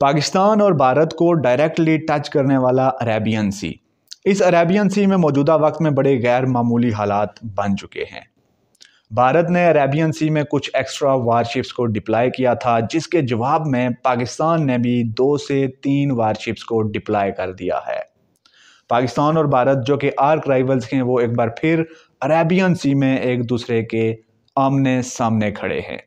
पाकिस्तान और भारत को directly touch करने वाला अरेबियन सी इस अरेबियन सी में मौजूदा वक्त में बड़े गैर मामूली हालात बन चुके हैं भारत ने अरेबियन सी में कुछ एक्स्ट्रा वारशिप्स को डिप्लाई किया था जिसके जवाब में पाकिस्तान ने भी दो से तीन वारशिप्स को डिप्लाई कर दिया है पाकिस्तान और भारत जो कि आर्क राइवल्स हैं वो एक बार फिर अरेबियन सी में एक दूसरे के आमने सामने खड़े हैं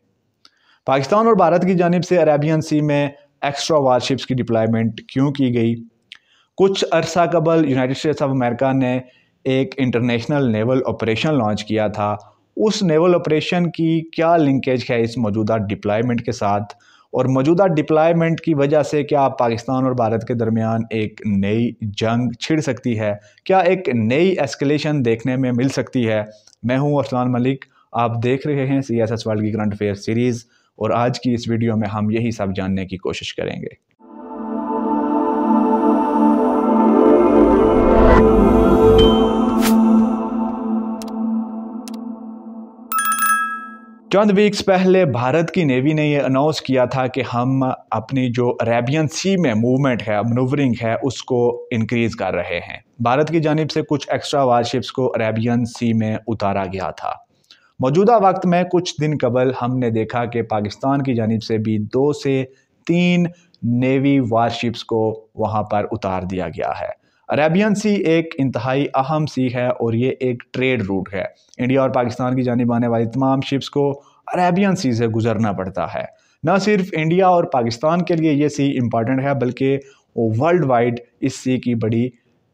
पाकिस्तान और भारत की जानब से अरेबियन सी में एक्स्ट्रा वारशिप्स की डिप्लॉयमेंट क्यों की गई कुछ अरसा कबल यूनाइटेड स्टेट्स ऑफ अमेरिका ने एक इंटरनेशनल नेवल ऑपरेशन लॉन्च किया था उस नेवल ऑपरेशन की क्या लिंकेज है इस मौजूदा डिप्लॉयमेंट के साथ और मौजूदा डिप्लॉयमेंट की वजह से क्या पाकिस्तान और भारत के दरमियान एक नई जंग छिड़ सकती है क्या एक नई एस्केलेशन देखने में मिल सकती है मैं हूं अरसलान मलिक आप देख रहे हैं सी एस एस वर्ल्ड की करंट अफेयर सीरीज़ और आज की इस वीडियो में हम यही सब जानने की कोशिश करेंगे चंद वीक्स पहले भारत की नेवी ने यह अनाउंस किया था कि हम अपनी जो अरेबियन सी में मूवमेंट है मनूवरिंग है उसको इंक्रीज़ कर रहे हैं भारत की जानब से कुछ एक्स्ट्रा वारशिप्स को अरेबियन सी में उतारा गया था मौजूदा वक्त में कुछ दिन कबल हमने देखा कि पाकिस्तान की जानब से भी दो से तीन नेवी वारशिप्स को वहाँ पर उतार दिया गया है अरेबियन सी एक इंतहाई अहम सी है और ये एक ट्रेड रूट है इंडिया और पाकिस्तान की जानब आने वाली तमाम शिप्स को अरेबियन सी से गुजरना पड़ता है न सिर्फ इंडिया और पाकिस्तान के लिए ये सी इम्पॉर्टेंट है बल्कि वर्ल्ड वाइड इस सी की बड़ी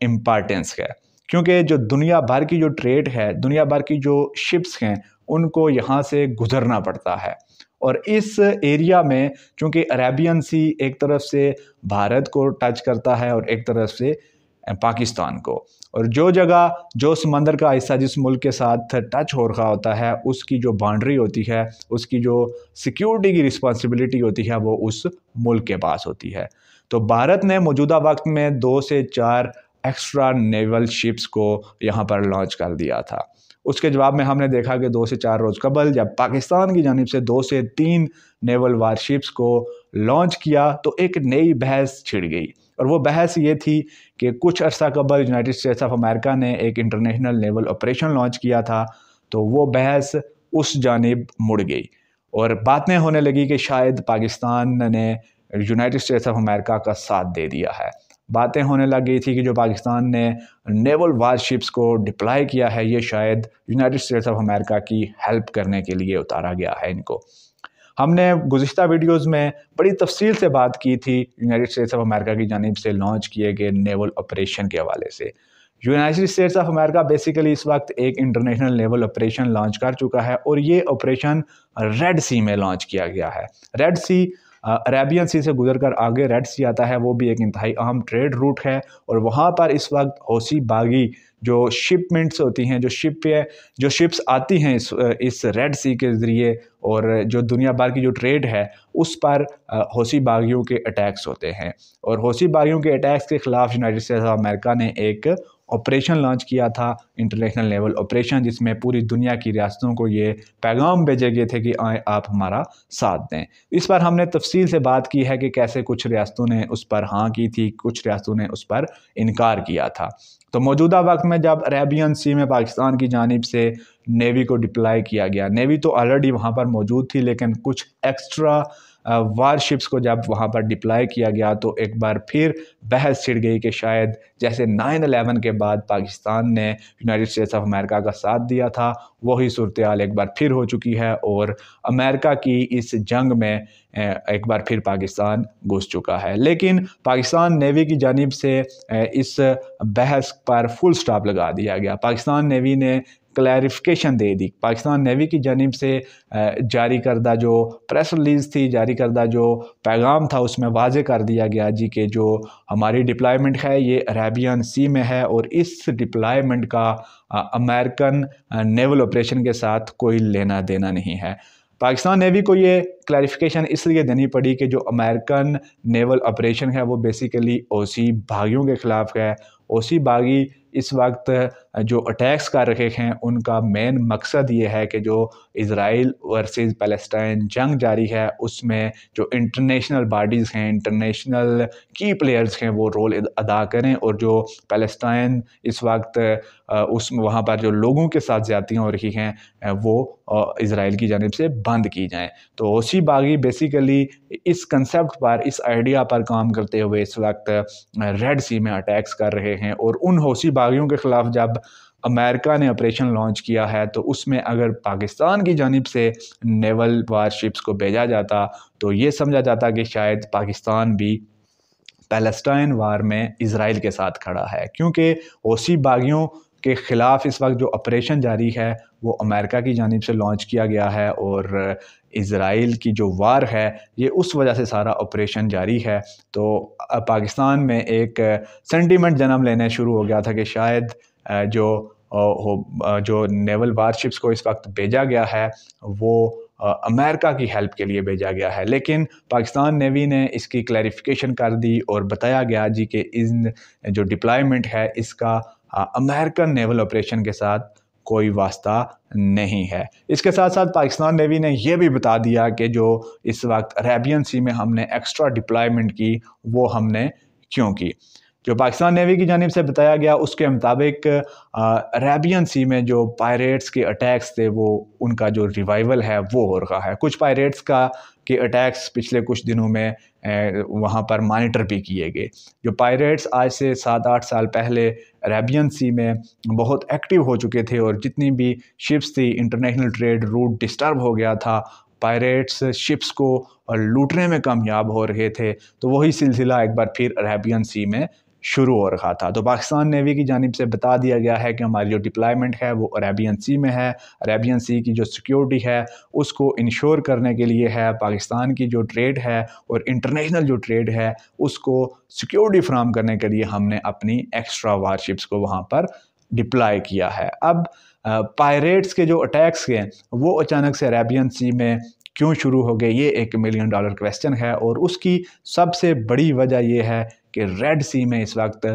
इम्पॉर्टेंस है क्योंकि जो दुनिया भर की जो ट्रेड है दुनिया भर की जो शिप्स हैं उनको यहाँ से गुजरना पड़ता है और इस एरिया में चूँकि अरेबियन सी एक तरफ से भारत को टच करता है और एक तरफ से पाकिस्तान को और जो जगह जो समंदर का हिस्सा जिस मुल्क के साथ टच हो रहा होता है उसकी जो बाउंड्री होती है उसकी जो सिक्योरिटी की रिस्पॉन्सिबिलिटी होती है वो उस मुल्क के पास होती है तो भारत ने मौजूदा वक्त में दो से चार एक्स्ट्रा नेवल शिप्स को यहाँ पर लॉन्च कर दिया था उसके जवाब में हमने देखा कि दो से चार रोज़ कबल जब पाकिस्तान की जानब से दो से तीन नेवल वारशिप्स को लॉन्च किया तो एक नई बहस छिड़ गई और वो बहस ये थी कि कुछ अर्सा कबल यूनाइटेड स्टेट्स ऑफ अमेरिका ने एक इंटरनेशनल नेवल ऑपरेशन लॉन्च किया था तो वो बहस उस जानब मुड़ गई और बातें होने लगी कि शायद पाकिस्तान ने यूनाइटेड स्टेट्स ऑफ अमेरिका का साथ दे दिया है बातें होने लग गई थी कि जो पाकिस्तान ने नेवल वारशिप्स को डिप्लाई किया है ये शायद यूनाइटेड स्टेट्स ऑफ अमेरिका की हेल्प करने के लिए उतारा गया है इनको हमने गुज्त वीडियोज़ में बड़ी तफसील से बात की थी यूनाइटेड स्टेट्स ऑफ अमेरिका की जानब से लॉन्च किए गए नेवल ऑपरेशन के हवाले से United States of America basically इस वक्त एक इंटरनेशनल लेवल ऑपरेशन लॉन्च कर चुका है और ये ऑपरेशन रेड सी में लॉन्च किया गया है रेड सी अरेबियन सी से गुजर कर आगे रेड सी आता है वो भी एक इंतहाई अहम ट्रेड रूट है और वहाँ पर इस वक्त हौसी बागी जो शिपमेंट्स होती हैं जो शिप जो शिप्स आती हैं इस इस रेड सी के ज़रिए और जो दुनिया भर की जो ट्रेड है उस पर हौसी बागियों के अटैक्स होते हैं और हौसी बागियों के अटैक्स के ख़िलाफ़ यूनाइटेड स्टेट्स ऑफ अमेरिका ने एक ऑपरेशन लॉन्च किया था इंटरनेशनल लेवल ऑपरेशन जिसमें पूरी दुनिया की रियासतों को ये पैगाम भेजे गए थे कि आए आप हमारा साथ दें इस पर हमने तफसील से बात की है कि कैसे कुछ रियासतों ने उस पर हाँ की थी कुछ रियासतों ने उस पर इनकार किया था तो मौजूदा वक्त में जब अरेबियन सी में पाकिस्तान की जानब से नेवी को डिप्लाई किया गया नेवी तो ऑलरेडी वहाँ पर मौजूद थी लेकिन कुछ एक्स्ट्रा वारशिप्स को जब वहाँ पर डिप्लॉय किया गया तो एक बार फिर बहस छिड़ गई कि शायद जैसे नाइन अलेवन के बाद पाकिस्तान ने यूनाइटेड स्टेट्स ऑफ अमेरिका का साथ दिया था वही सूरत हाल एक बार फिर हो चुकी है और अमेरिका की इस जंग में एक बार फिर पाकिस्तान घुस चुका है लेकिन पाकिस्तान नेवी की जानब से इस बहस पर फुल स्टॉप लगा दिया गया पाकिस्तान नेवी ने क्लैरिफिकेशन दे दी पाकिस्तान नेवी की जानब से जारी करदा जो प्रेस रिलीज़ थी जारी करदा जो पैगाम था उसमें वाजे कर दिया गया जी कि जो हमारी डिप्लॉयमेंट है ये अरेबियन सी में है और इस डिप्लॉयमेंट का अमेरिकन नेवल ऑपरेशन के साथ कोई लेना देना नहीं है पाकिस्तान नेवी को ये क्लैरिफिकेशन इसलिए देनी पड़ी कि जो अमेरिकन नेवल ऑपरेशन है वो बेसिकली ओसी बागियों के ख़िलाफ़ है ओसी बागी इस वक्त जो अटैक्स कर रहे हैं उनका मेन मकसद ये है कि जो इसराइल वर्सेस पैलेस्टाइन जंग जारी है उसमें जो इंटरनेशनल बॉडीज़ हैं इंटरनेशनल की प्लेयर्स हैं वो रोल अदा करें और जो पैलेस्टाइन इस वक्त उस वहाँ पर जो लोगों के साथ ज़्यादतियाँ हो रही हैं वो इसराइल की जानब से बंद की जाएँ तो उसी बागी बेसिकली इस कंसेप्ट पर इस आइडिया पर काम करते हुए इस वक्त रेड सी में अटैक्स कर रहे हैं और उन होशी बागियों के ख़िलाफ़ जब अमेरिका ने ऑपरेशन लॉन्च किया है तो उसमें अगर पाकिस्तान की जानब से नेवल वारशिप्स को भेजा जाता तो ये समझा जाता कि शायद पाकिस्तान भी पैलेस्टाइन वार में इसराइल के साथ खड़ा है क्योंकि ओसी बागियों के ख़िलाफ़ इस वक्त जो ऑपरेशन जारी है वो अमेरिका की जानब से लॉन्च किया गया है और इसराइल की जो वार है ये उस वजह से सारा ऑपरेशन जारी है तो पाकिस्तान में एक सेंटीमेंट जन्म लेने शुरू हो गया था कि शायद जो जो नेवल वारशिप्स को इस वक्त भेजा गया है वो अमेरिका की हेल्प के लिए भेजा गया है लेकिन पाकिस्तान नेवी ने इसकी क्लैरिफिकेशन कर दी और बताया गया जी कि इन जो डिप्लॉयमेंट है इसका अमेरिकन नेवल ऑपरेशन के साथ कोई वास्ता नहीं है इसके साथ साथ पाकिस्तान नेवी ने यह भी बता दिया कि जो इस वक्त अरेबियन सी में हमने एक्स्ट्रा डिप्लॉयमेंट की वो हमने क्यों की जो पाकिस्तान नेवी की जानब से बताया गया उसके मुताबिक अरेबियन सी में जो पायरेट्स के अटैक्स थे वो उनका जो रिवाइवल है वो हो रहा है कुछ पायरेट्स का के अटैक्स पिछले कुछ दिनों में वहाँ पर मॉनिटर भी किए गए जो पायरेट्स आज से सात आठ साल पहले अरेबियन सी में बहुत एक्टिव हो चुके थे और जितनी भी शिप्स थी इंटरनेशनल ट्रेड रूट डिस्टर्ब हो गया था पायरेट्स शिप्स को लूटने में कामयाब हो रहे थे तो वही सिलसिला एक बार फिर अरेबियन सी में शुरू हो रखा था तो पाकिस्तान नेवी की जानब से बता दिया गया है कि हमारी जो डिप्लॉयमेंट है वो अरेबियन सी में है अरेबियन सी की जो सिक्योरिटी है उसको इंश्योर करने के लिए है पाकिस्तान की जो ट्रेड है और इंटरनेशनल जो ट्रेड है उसको सिक्योरिटी फ्राहम करने के लिए हमने अपनी एक्स्ट्रा वारशिप्स को वहाँ पर डिप्लाई किया है अब पायरेट्स के जो अटैक्स हैं वो अचानक से अरेबियन सी में क्यों शुरू हो गए ये एक मिलियन डॉलर क्वेश्चन है और उसकी सबसे बड़ी वजह यह है कि रेड सी में इस वक्त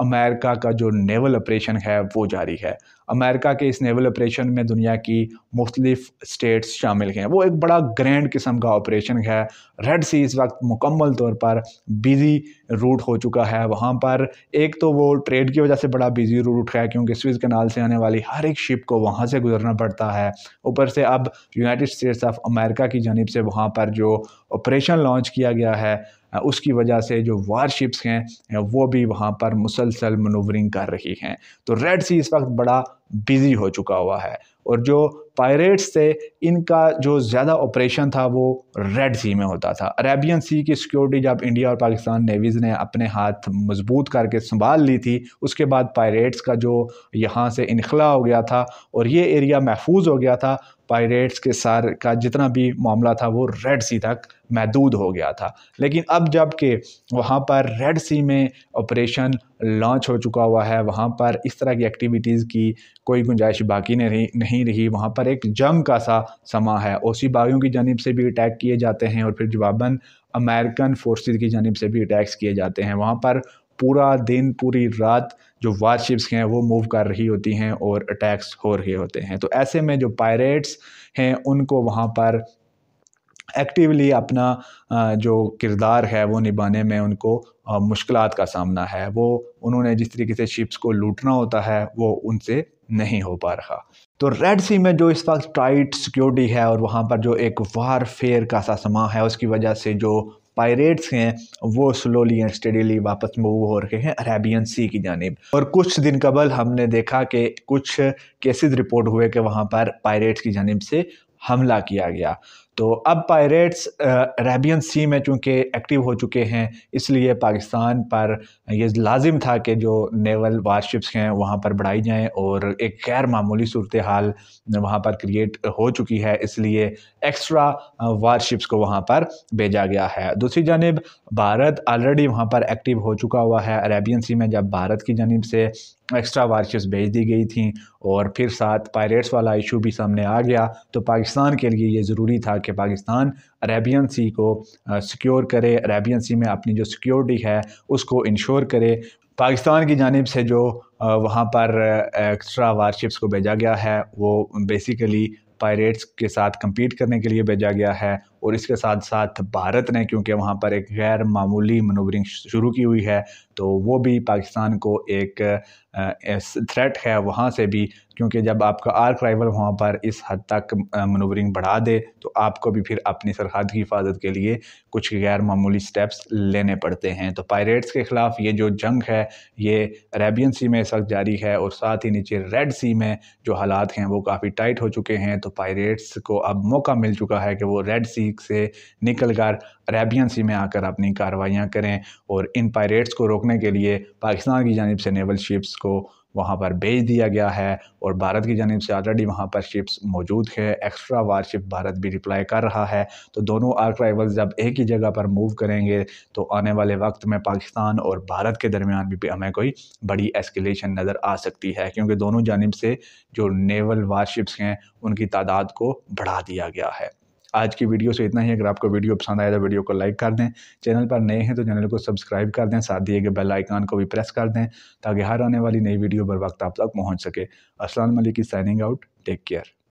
अमेरिका का जो नेवल ऑपरेशन है वो जारी है अमेरिका के इस नेवल ऑपरेशन में दुनिया की मुख्तलिफ स्टेट्स शामिल हैं वो एक बड़ा ग्रैंड किस्म का ऑपरेशन है रेड सी इस वक्त मुकम्मल तौर पर बिज़ी रूट हो चुका है वहाँ पर एक तो वो ट्रेड की वजह से बड़ा बिज़ी रूट है क्योंकि स्विस कनाल से आने वाली हर एक शिप को वहाँ से गुजरना पड़ता है ऊपर से अब यूनाइटेड स्टेट्स ऑफ अमेरिका की जानब से वहाँ पर जो ऑपरेशन लॉन्च किया गया है उसकी वजह से जो वारशिप्स हैं वो भी वहाँ पर मुसलसल मनोवरिंग कर रही हैं तो रेड सी इस वक्त बड़ा बिज़ी हो चुका हुआ है और जो पायरेट्स थे इनका जो ज़्यादा ऑपरेशन था वो रेड सी में होता था अरेबियन सी की सिक्योरिटी जब इंडिया और पाकिस्तान नेवीज़ ने अपने हाथ मजबूत करके संभाल ली थी उसके बाद पायरेट्स का जो यहाँ से इनखला हो गया था और ये एरिया महफूज हो गया था पायरेट्स के सार का जितना भी मामला था वो रेड सी तक महदूद हो गया था लेकिन अब जब के वहाँ पर रेड सी में ऑपरेशन लॉन्च हो चुका हुआ है वहाँ पर इस तरह की एक्टिविटीज़ की कोई गुंजाइश बाकी नहीं नहीं रही वहाँ पर पर एक जंग का सा समा है ओसी बागियों की जानब से भी अटैक किए जाते हैं और फिर जवाबन अमेरिकन फोर्स की जानब से भी अटैक्स किए जाते हैं वहाँ पर पूरा दिन पूरी रात जो वारशिप्स हैं वो मूव कर रही होती हैं और अटैक्स हो रहे होते हैं तो ऐसे में जो पायरेट्स हैं उनको वहाँ पर एक्टिवली अपना जो किरदार है वो निभाने में उनको मुश्किल का सामना है वो उन्होंने जिस तरीके से शिप्स को लूटना होता है वो उनसे नहीं हो पा रहा तो रेड सी में जो इस वक्त टाइट सिक्योरिटी है और वहाँ पर जो एक वार फेयर का सा समा है उसकी वजह से जो पायरेट्स हैं वो स्लोली एंड स्टडीली वापस मूव हो रहे हैं अरेबियन सी की जानब और कुछ दिन कबल हमने देखा कि कुछ केसेस रिपोर्ट हुए कि वहाँ पर पायरेट्स की जानब से हमला किया गया तो अब पायरेट्स अरेबियन सी में चूँकि एक्टिव हो चुके हैं इसलिए पाकिस्तान पर यह लाजिम था कि जो नेवल वारशिप्स हैं वहाँ पर बढ़ाई जाएँ और एक गैर मामूली सूरत हाल वहाँ पर क्रिएट हो चुकी है इसलिए एक्स्ट्रा वारशिप्स को वहाँ पर भेजा गया है दूसरी जानब भारत ऑलरेडी वहाँ पर एक्टिव हो चुका हुआ है अरेबियन सी में जब भारत की जानब से एक्स्ट्रा वार्चेस भेज दी गई थी और फिर साथ पायरेट्स वाला इशू भी सामने आ गया तो पाकिस्तान के लिए ये ज़रूरी था कि पाकिस्तान अरेबियन सी को सिक्योर करे अरेबियन सी में अपनी जो सिक्योरिटी है उसको इंश्योर करे पाकिस्तान की जानब से जो वहाँ पर एक्स्ट्रा वारशिप्स को भेजा गया है वो बेसिकली पायरेट्स के साथ कम्पीट करने के लिए भेजा गया है और इसके साथ साथ भारत ने क्योंकि वहाँ पर एक गैर मामूली मनोवरिंग शुरू की हुई है तो वो भी पाकिस्तान को एक थ्रेट है वहाँ से भी क्योंकि जब आपका आर्क राइवल वहाँ पर इस हद तक मनोवरिंग बढ़ा दे तो आपको भी फिर अपनी सरहद की हिफाजत के लिए कुछ गैर मामूली स्टेप्स लेने पड़ते हैं तो पायरेट्स के ख़िलाफ़ ये जो जंग है ये अरेबियन सी में इस वक्त जारी है और साथ ही नीचे रेड सी में जो हालात हैं वो काफ़ी टाइट हो चुके हैं तो पायरेट्स को अब मौका मिल चुका है कि वो रेड सी से निकल कर अरेबियन सी में आकर अपनी कार्रवाइयाँ करें और इन पायरेट्स को रोकने के लिए पाकिस्तान की जानब से नेवल शिप्स को को वहाँ पर भेज दिया गया है और भारत की जानब से ऑलरेडी वहाँ पर शिप्स मौजूद है एक्स्ट्रा वारशिप भारत भी रिप्लाई कर रहा है तो दोनों आर्कराइवल्स जब एक ही जगह पर मूव करेंगे तो आने वाले वक्त में पाकिस्तान और भारत के दरमियान भी हमें कोई बड़ी एस्केलेशन नज़र आ सकती है क्योंकि दोनों जानब से जो नेवल वारशिप्स हैं उनकी तादाद को बढ़ा दिया गया है आज की वीडियो से इतना ही अगर आपको वीडियो पसंद आए तो वीडियो को लाइक कर दें चैनल पर नए हैं तो चैनल को सब्सक्राइब कर दें साथ दिए गए बेल आइकान को भी प्रेस कर दें ताकि हर आने वाली नई वीडियो बर वक्त आप तक पहुँच सके असलम की साइनिंग आउट टेक केयर